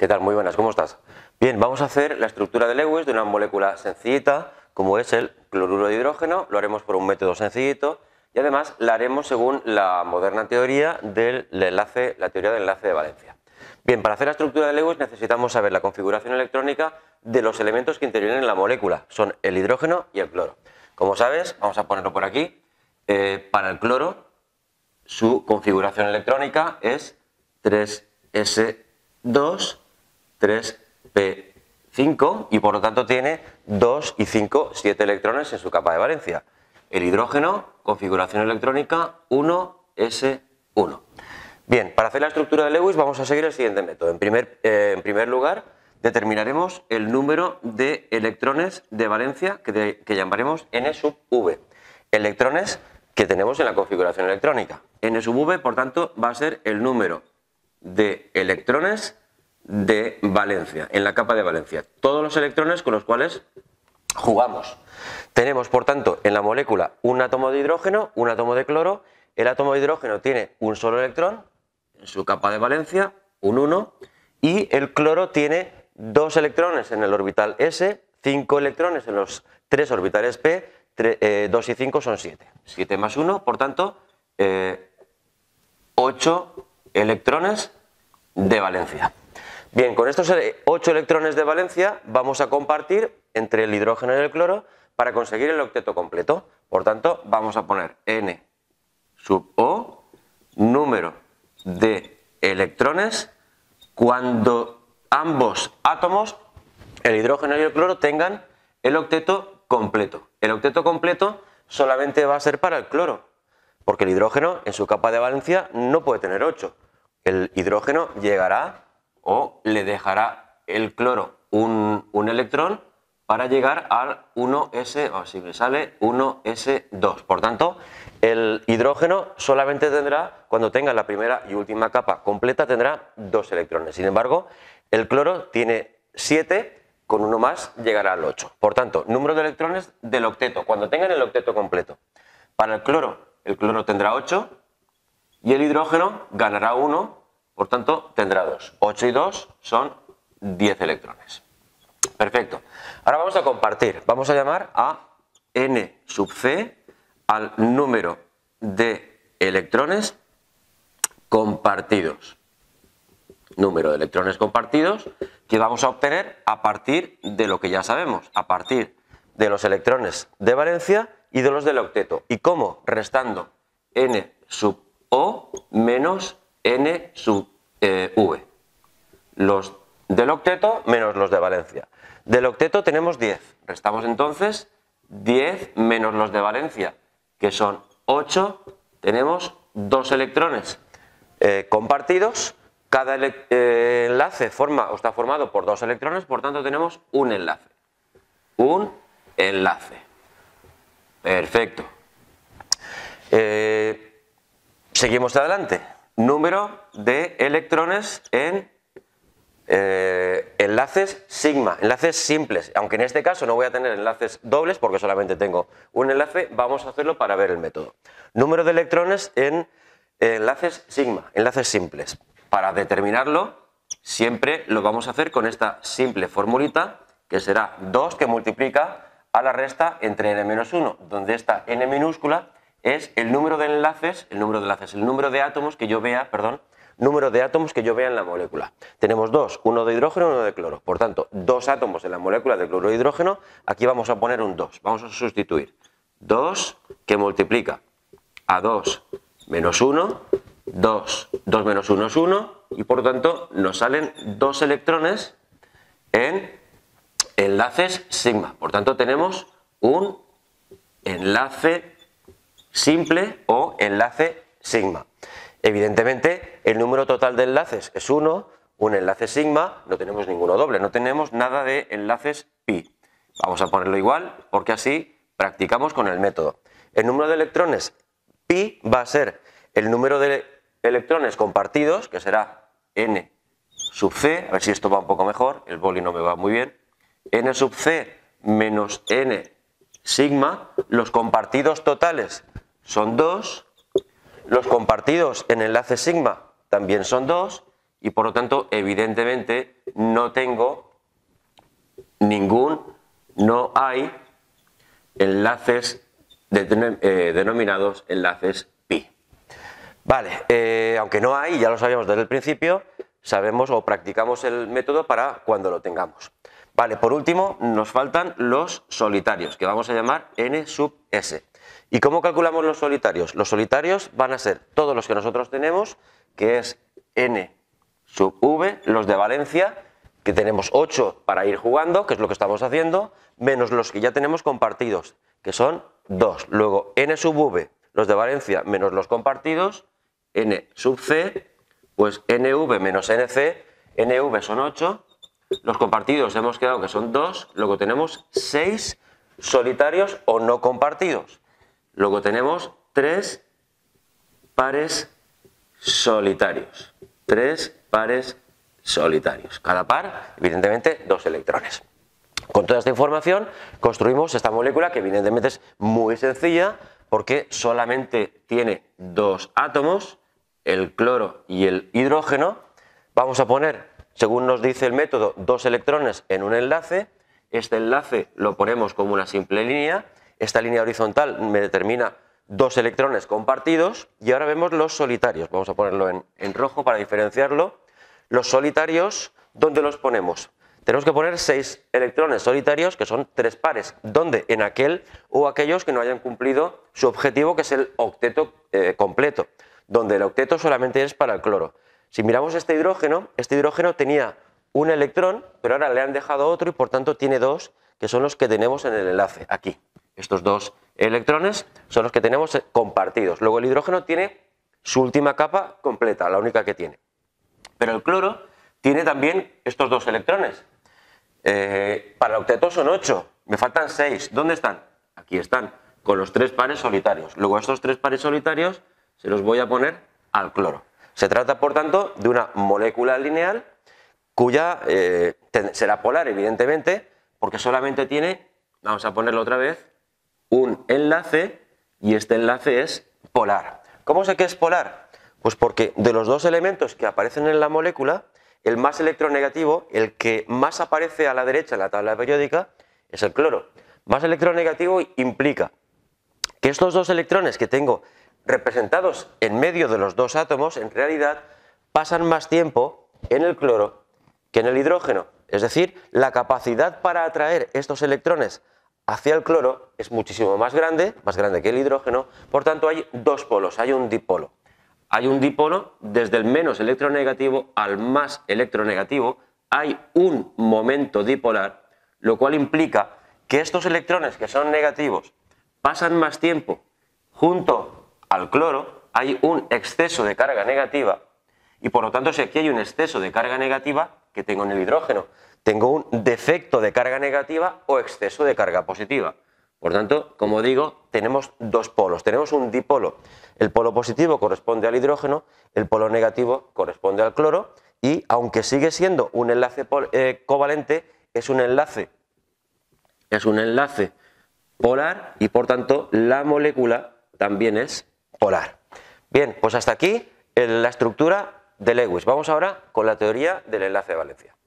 ¿Qué tal? Muy buenas, ¿cómo estás? Bien, vamos a hacer la estructura de Lewis de una molécula sencillita, como es el cloruro de hidrógeno, lo haremos por un método sencillito y además la haremos según la moderna teoría del enlace, la teoría del enlace de Valencia. Bien, para hacer la estructura de Lewis necesitamos saber la configuración electrónica de los elementos que intervienen en la molécula, son el hidrógeno y el cloro. Como sabes, vamos a ponerlo por aquí, eh, para el cloro su configuración electrónica es 3S2 3p5 y por lo tanto tiene 2 y 5, 7 electrones en su capa de valencia. El hidrógeno, configuración electrónica 1s1. Bien, para hacer la estructura de Lewis vamos a seguir el siguiente método. En primer, eh, lugar, determinaremos el número de electrones de valencia que, que llamaremos n sub v. Electrones que tenemos en la configuración electrónica. n sub v, por tanto, va a ser el número de electrones de valencia, en la capa de valencia. Todos los electrones con los cuales jugamos. Tenemos, por tanto, en la molécula un átomo de hidrógeno, un átomo de cloro. El átomo de hidrógeno tiene un solo electrón, en su capa de valencia, un 1, y el cloro tiene dos electrones en el orbital S, cinco electrones en los tres orbitales P, 2 eh, y 5 son 7. 7 más 1, por tanto, 8 eh, electrones de valencia. Bien, con estos 8 eh, electrones de valencia vamos a compartir entre el hidrógeno y el cloro para conseguir el octeto completo. Por tanto, vamos a poner N sub O, número de electrones, cuando ambos átomos, el hidrógeno y el cloro, tengan el octeto completo. El octeto completo solamente va a ser para el cloro, porque el hidrógeno en su capa de valencia no puede tener 8. El hidrógeno llegará le dejará el cloro un, un electrón para llegar al 1S, o si me sale 1S2. Por tanto, el hidrógeno solamente tendrá, cuando tenga la primera y última capa completa, tendrá dos electrones. Sin embargo, el cloro tiene 7, con uno más llegará al 8. Por tanto, número de electrones del octeto, cuando tengan el octeto completo. Para el cloro, el cloro tendrá 8 y el hidrógeno ganará 1 por tanto, tendrá 2. 8 y 2 son 10 electrones. Perfecto. Ahora vamos a compartir. Vamos a llamar a n sub c al número de electrones compartidos. Número de electrones compartidos que vamos a obtener a partir de lo que ya sabemos, a partir de los electrones de valencia y de los del octeto. ¿Y cómo? Restando n sub o menos n sub eh, v. Los del octeto menos los de Valencia. Del octeto tenemos 10. Restamos entonces 10 menos los de Valencia, que son 8. Tenemos dos electrones eh, compartidos. Cada eh, enlace forma, o está formado por dos electrones, por tanto tenemos un enlace. Un enlace. Perfecto. seguimos adelante número de electrones en eh, enlaces sigma, enlaces simples. Aunque en este caso no voy a tener enlaces dobles porque solamente tengo un enlace, vamos a hacerlo para ver el método. Número de electrones en eh, enlaces sigma, enlaces simples. Para determinarlo, siempre lo vamos a hacer con esta simple formulita, que será 2 que multiplica a la resta entre n-1, donde esta n minúscula es el número de enlaces, el número de enlaces, el número de átomos que yo vea, perdón, número de átomos que yo vea en la molécula. Tenemos dos, uno de hidrógeno y uno de cloro. Por tanto, dos átomos en la molécula de cloro de hidrógeno, aquí vamos a poner un 2, vamos a sustituir. 2 que multiplica a 2 menos 1, 2, 2 menos 1 es 1 y por tanto nos salen dos electrones en enlaces sigma. Por tanto tenemos un enlace simple o enlace sigma. Evidentemente, el número total de enlaces es 1, un enlace sigma, no tenemos ninguno doble, no tenemos nada de enlaces pi. Vamos a ponerlo igual porque así practicamos con el método. El número de electrones pi va a ser el número de electrones compartidos, que será n sub c, a ver si esto va un poco mejor, el boli no me va muy bien, n sub c menos n sigma, los compartidos totales son 2, los compartidos en enlace sigma también son 2 y por lo tanto evidentemente no tengo ningún, no hay enlaces eh, denominados enlaces pi. Vale, eh, aunque no hay, ya lo sabíamos desde el principio, sabemos o practicamos el método para cuando lo tengamos. Vale, por último nos faltan los solitarios, que vamos a llamar n sub s. ¿Y cómo calculamos los solitarios? Los solitarios van a ser todos los que nosotros tenemos, que es n sub v, los de Valencia, que tenemos 8 para ir jugando, que es lo que estamos haciendo, menos los que ya tenemos compartidos, que son 2. Luego n sub v, los de Valencia, menos los compartidos, n sub c, pues nv menos nc, nv son 8, los compartidos hemos quedado que son dos, luego tenemos seis solitarios o no compartidos. Luego tenemos tres pares solitarios. Tres pares solitarios. Cada par, evidentemente, dos electrones. Con toda esta información construimos esta molécula que evidentemente es muy sencilla porque solamente tiene dos átomos, el cloro y el hidrógeno. Vamos a poner según nos dice el método, dos electrones en un enlace. Este enlace lo ponemos como una simple línea. Esta línea horizontal me determina dos electrones compartidos. Y ahora vemos los solitarios. Vamos a ponerlo en, rojo para diferenciarlo. Los solitarios, ¿dónde los ponemos? Tenemos que poner seis electrones solitarios, que son tres pares, ¿Dónde? en aquel o aquellos que no hayan cumplido su objetivo, que es el octeto eh, completo, donde el octeto solamente es para el cloro. Si miramos este hidrógeno, este hidrógeno tenía un electrón, pero ahora le han dejado otro y por tanto tiene dos, que son los que tenemos en el enlace, aquí. Estos dos electrones son los que tenemos eh, compartidos. Luego el hidrógeno tiene su última capa completa, la única que tiene. Pero el cloro tiene también estos dos electrones. Eh, para el octeto son ocho, me faltan seis. ¿Dónde están? Aquí están, con los tres pares solitarios. Luego estos tres pares solitarios se los voy a poner al cloro. Se trata, por tanto, de una molécula lineal cuya eh, será polar, evidentemente, porque solamente tiene, vamos a ponerlo otra vez, un enlace y este enlace es polar. ¿Cómo sé que es polar? Pues porque de los dos elementos que aparecen en la molécula, el más electronegativo, el que más aparece a la derecha en la tabla periódica, es el cloro. Más electronegativo implica que estos dos electrones que tengo representados en medio de los dos átomos, en realidad pasan más tiempo en el cloro que en el hidrógeno. Es decir, la capacidad para atraer estos electrones hacia el cloro es muchísimo más grande, más grande que el hidrógeno, por tanto hay dos polos, hay un dipolo. Hay un dipolo desde el menos electronegativo al más electronegativo, hay un momento dipolar, lo cual implica que estos electrones que son negativos pasan más tiempo junto al cloro, hay un exceso de carga negativa y por lo tanto si aquí hay un exceso de carga negativa, que tengo en el hidrógeno? Tengo un defecto de carga negativa o exceso de carga positiva. Por tanto, como digo, tenemos dos polos, tenemos un dipolo. El polo positivo corresponde al hidrógeno, el polo negativo corresponde al cloro y aunque sigue siendo un enlace eh, covalente, es un enlace, es un enlace polar y por tanto la molécula también es polar. Bien, pues hasta aquí la estructura de Lewis. Vamos ahora con la teoría del enlace de Valencia.